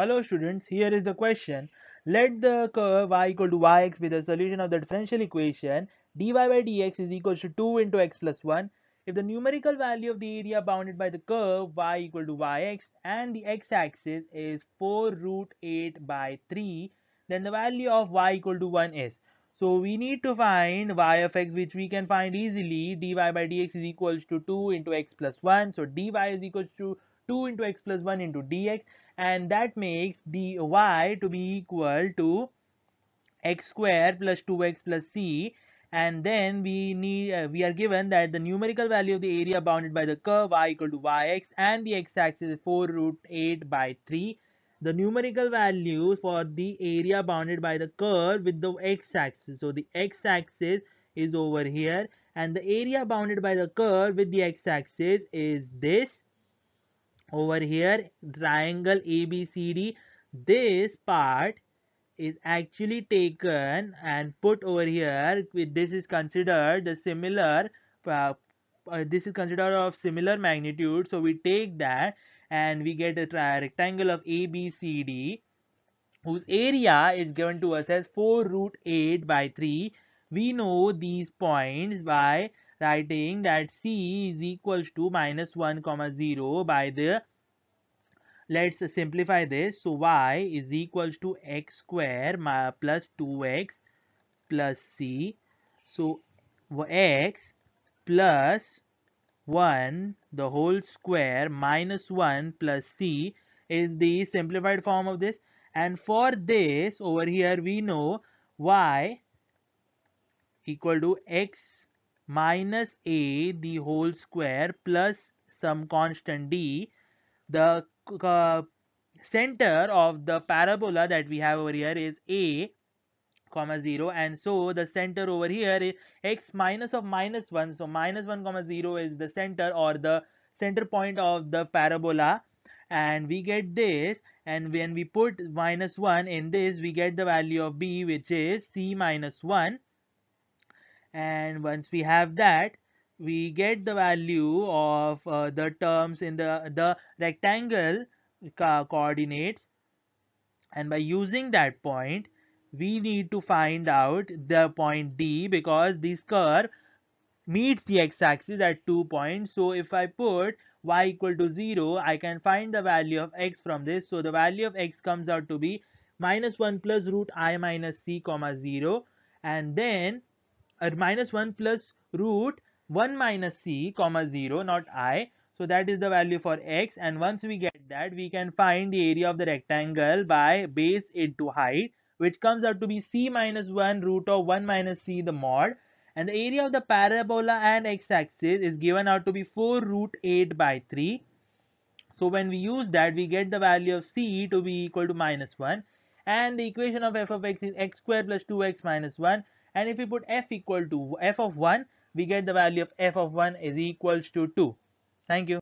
Hello students, here is the question. Let the curve y equal to yx be the solution of the differential equation dy by dx is equal to 2 into x plus 1. If the numerical value of the area bounded by the curve y equal to yx and the x-axis is 4 root 8 by 3, then the value of y equal to 1 is. So we need to find y of x which we can find easily dy by dx is equal to 2 into x plus 1. So dy is equal to 2 into x plus 1 into dx and that makes the y to be equal to x square plus 2x plus c and then we need uh, we are given that the numerical value of the area bounded by the curve y equal to yx and the x-axis is 4 root 8 by 3 the numerical value for the area bounded by the curve with the x-axis so the x-axis is over here and the area bounded by the curve with the x-axis is this over here triangle ABCD this part is actually taken and put over here this is considered the similar uh, uh, this is considered of similar magnitude so we take that and we get a rectangle of ABCD whose area is given to us as 4 root 8 by 3 we know these points by writing that c is equals to minus 1 comma 0 by the let's simplify this so y is equals to x square plus 2x plus c so x plus 1 the whole square minus 1 plus c is the simplified form of this and for this over here we know y equal to x minus a the whole square plus some constant d the uh, center of the parabola that we have over here is a comma 0 and so the center over here is x minus of minus 1 so minus 1 comma 0 is the center or the center point of the parabola and we get this and when we put minus 1 in this we get the value of b which is c minus 1 and once we have that we get the value of uh, the terms in the the rectangle co coordinates and by using that point we need to find out the point D because this curve meets the x-axis at two points so if I put y equal to 0 I can find the value of x from this so the value of x comes out to be minus 1 plus root i minus c comma 0 and then or minus minus 1 plus root 1 minus c comma 0 not i so that is the value for x and once we get that we can find the area of the rectangle by base into height which comes out to be c minus 1 root of 1 minus c the mod and the area of the parabola and x-axis is given out to be 4 root 8 by 3 so when we use that, we get the value of c to be equal to minus 1. And the equation of f of x is x square plus 2x minus 1 and if we put f equal to f of 1 we get the value of f of 1 is equals to 2 thank you